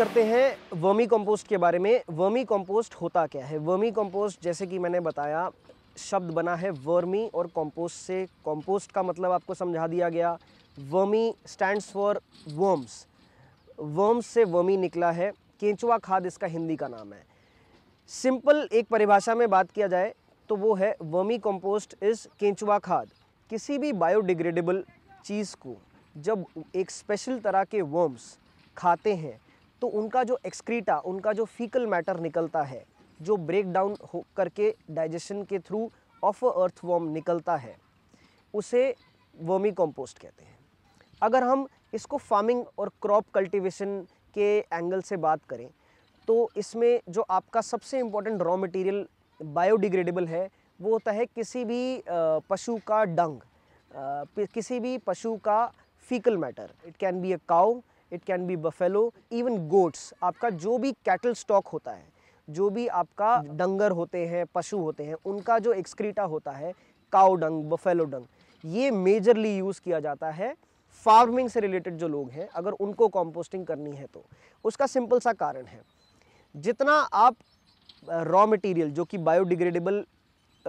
करते हैं vermi compost के बारे में वर्मी कंपोस्ट होता क्या है वर्मी कंपोस्ट जैसे कि मैंने बताया शब्द बना है वर्मी और कंपोस्ट से कंपोस्ट का मतलब आपको समझा दिया गया vermi stands for worms worms से वर्मी निकला है केंचुआ खाद इसका हिंदी का नाम है सिंपल एक परिभाषा में बात किया जाए तो वो है वर्मी कंपोस्ट इज़ केंचुआ खाद किसी भी बायोडिग्रेडेबल चीज़ को जब एक स्पेशल तरह के वर्म्स खाते हैं तो उनका जो एक्सक्रीटा उनका जो फीकल मैटर निकलता है जो ब्रेक डाउन हो करके डाइजेशन के थ्रू ऑफ अर्थ वॉर्म निकलता है उसे वर्मी कंपोस्ट कहते हैं अगर हम इसको फार्मिंग और क्रॉप कल्टीवेशन के एंगल से बात करें तो इसमें जो आपका सबसे इम्पोर्टेंट रॉ मटेरियल बायोडिग्रेडेबल है वो होता है किसी भी पशु का डंग किसी भी पशु का fecal matter it can be a cow it can be buffalo even goats आपका जो भी कैटल स्टॉक होता है जो भी आपका डंगर होते हैं पशु होते हैं उनका जो एक्सक्रीटा होता है काउ डंग बफेलो डंग ये मेजरली यूज़ किया जाता है फार्मिंग से रिलेटेड जो लोग हैं अगर उनको कॉम्पोस्टिंग करनी है तो उसका सिंपल सा कारण है जितना आप रॉ मटेरियल जो कि बायोडिग्रेडेबल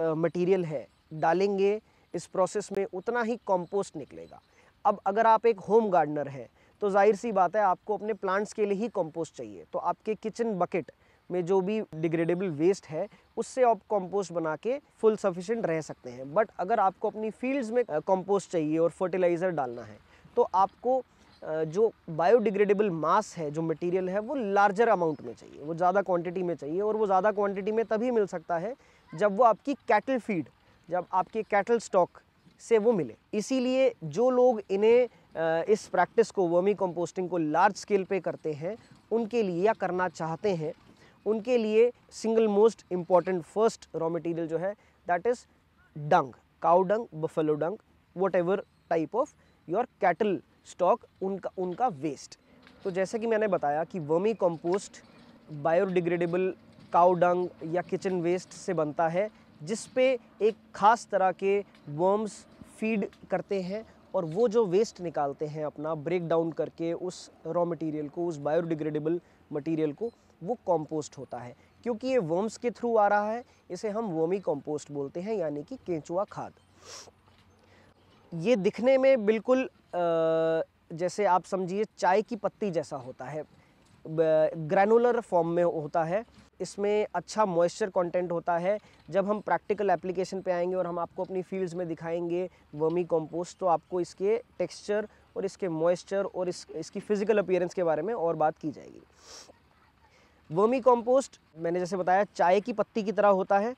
मटेरियल है डालेंगे इस प्रोसेस में उतना ही कॉम्पोस्ट निकलेगा अब अगर आप एक होम गार्डनर हैं तो जाहिर सी बात है आपको अपने प्लांट्स के लिए ही कंपोस्ट चाहिए तो आपके किचन बकेट में जो भी डिग्रेडेबल वेस्ट है उससे आप कंपोस्ट बना के फुल सफिशेंट रह सकते हैं बट अगर आपको अपनी फील्ड्स में कंपोस्ट चाहिए और फर्टिलाइज़र डालना है तो आपको जो बायोडिग्रेडेबल मास है जो मटेरियल है वो लार्जर अमाउंट में चाहिए वो ज़्यादा क्वांटिटी में चाहिए और वो ज़्यादा क्वांटिटी में तभी मिल सकता है जब वो आपकी कैटल फीड जब आपके कैटल स्टॉक से वो मिले इसीलिए जो लोग इन्हें इस प्रैक्टिस को वर्मी कंपोस्टिंग को लार्ज स्केल पे करते हैं उनके लिए या करना चाहते हैं उनके लिए single most important first raw material जो है that is dung cow dung buffalo dung whatever type of your cattle stock उनका उनका वेस्ट तो जैसे कि मैंने बताया कि vermi compost biodegradable cow dung या किचन वेस्ट से बनता है जिस पे एक ख़ास तरह के वर्म्स फीड करते हैं और वो जो वेस्ट निकालते हैं अपना ब्रेक डाउन करके उस रॉ मटेरियल को उस बायोडिग्रेडेबल मटेरियल को वो कॉम्पोस्ट होता है क्योंकि ये वर्म्स के थ्रू आ रहा है इसे हम वर्मी कॉम्पोस्ट बोलते हैं यानी कि केंचुआ खाद ये दिखने में बिल्कुल आ, जैसे आप समझिए चाय की पत्ती जैसा होता है ग्रैनुलर फॉर्म में होता है इसमें अच्छा मॉइस्चर कंटेंट होता है जब हम प्रैक्टिकल एप्लीकेशन पे आएंगे और हम आपको अपनी फील्ड्स में दिखाएंगे वर्मी कंपोस्ट तो आपको इसके टेक्सचर और इसके मॉइस्चर और इस इसकी फ़िज़िकल अपीयरेंस के बारे में और बात की जाएगी वर्मी कंपोस्ट मैंने जैसे बताया चाय की पत्ती की तरह होता है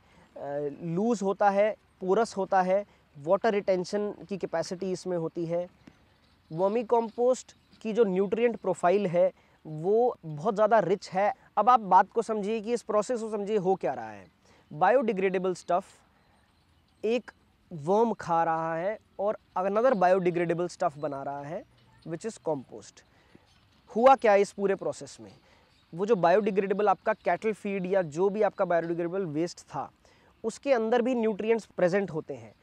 लूज़ होता है पोरस होता है वाटर रिटेंशन की कैपेसिटी इसमें होती है वर्मी कंपोस्ट की जो न्यूट्रिएंट प्रोफाइल है वो बहुत ज़्यादा रिच है अब आप बात को समझिए कि इस प्रोसेस को समझिए हो क्या रहा है बायोडिग्रेडेबल स्टफ़ एक वर्म खा रहा है और अनदर बायोडिग्रेडेबल स्टफ़ बना रहा है विच इज़ कॉम्पोस्ट हुआ क्या है इस पूरे प्रोसेस में वो जो बायोडिग्रेडेबल आपका कैटल फीड या जो भी आपका बायोडिग्रेडेबल वेस्ट था उसके अंदर भी न्यूट्रिएंट्स प्रेजेंट होते हैं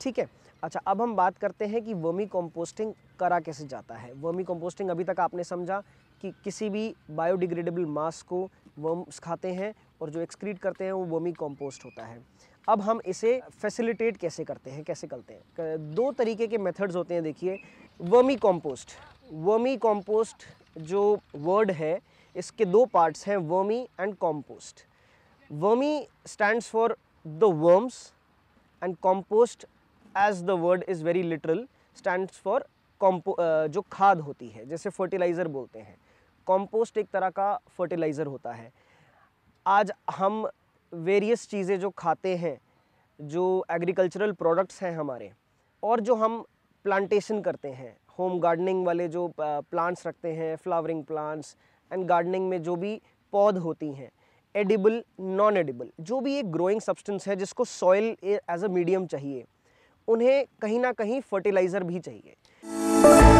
ठीक है अच्छा अब हम बात करते हैं कि वर्मी कंपोस्टिंग करा कैसे जाता है वर्मी कंपोस्टिंग अभी तक आपने समझा कि किसी भी बायोडिग्रेडेबल मास को वर्म्स खाते हैं और जो एक्सक्रीट करते हैं वो वर्मी कंपोस्ट होता है अब हम इसे फैसिलिटेट कैसे करते हैं कैसे करते हैं दो तरीके के मेथड्स होते हैं देखिए वर्मी कॉम्पोस्ट वर्मी कॉम्पोस्ट जो वर्ड है इसके दो पार्ट्स हैं vermi and compost vermi stands for the worms and compost as the word is very literal stand for कॉम्पो जो खाद होती है जैसे फर्टिलाइज़र बोलते हैं कॉम्पोस्ट एक तरह का फर्टिलाइज़र होता है आज हम वेरियस चीज़ें जो खाते हैं जो एग्रीकल्चरल प्रोडक्ट्स हैं हमारे और जो हम प्लांटेशन करते हैं होम गार्डनिंग वाले जो प्लांट्स uh, रखते हैं फ्लावरिंग प्लांट्स एंड गार्डनिंग में जो भी पौध होती हैं एडिबल नॉन एडिबल जो भी एक ग्रोइंग सब्सटेंस है जिसको सॉइल एज अ मीडियम चाहिए उन्हें कहीं ना कहीं फर्टिलाइज़र भी चाहिए